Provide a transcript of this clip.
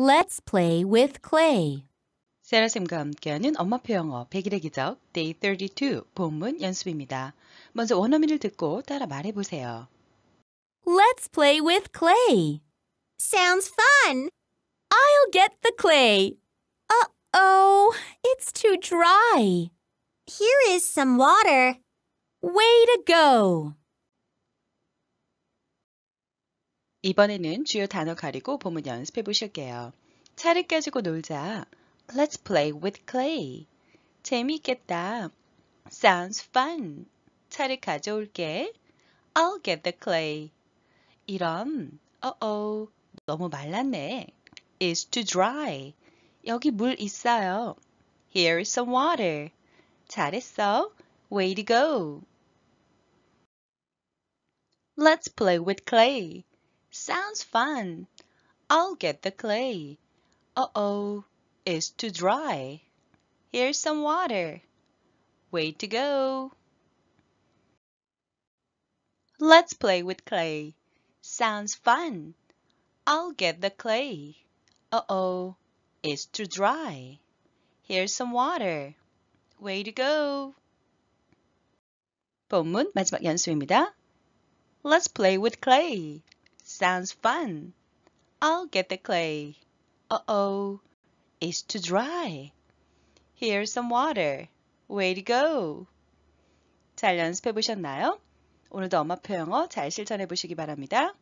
Let's play with clay. 세라쌤과 함께하는 엄마표 영어 100일의 기적 Day 32 본문 연습입니다. 먼저 원어민을 듣고 따라 말해보세요. Let's play with clay. Sounds fun. I'll get the clay. Uh-oh, it's too dry. Here is some water. Way to go! 이번에는 주요 단어 가리고 보문 연습해 보실게요. 차를 가지고 놀자. Let's play with clay. 재미있겠다. Sounds fun. 차를 가져올게. I'll get the clay. 이런, 어어, 너무 말랐네. is too dry. 여기 물 있어요. Here's some water. 잘했어. Way to go. Let's play with clay. Sounds fun. I'll get the clay. Uh-oh, it's too dry. Here's some water. Way to go. Let's play with clay. Sounds fun. I'll get the clay. Uh-oh, it's too dry. Here's some water. Way to go. 본문 마지막 연습입니다. Let's play with clay. Sounds fun. I'll get the clay. Uh-oh, it's too dry. Here's some water. Way to go. 잘 연습해 보셨나요? 오늘도 엄마표 영어 잘 실천해 보시기 바랍니다.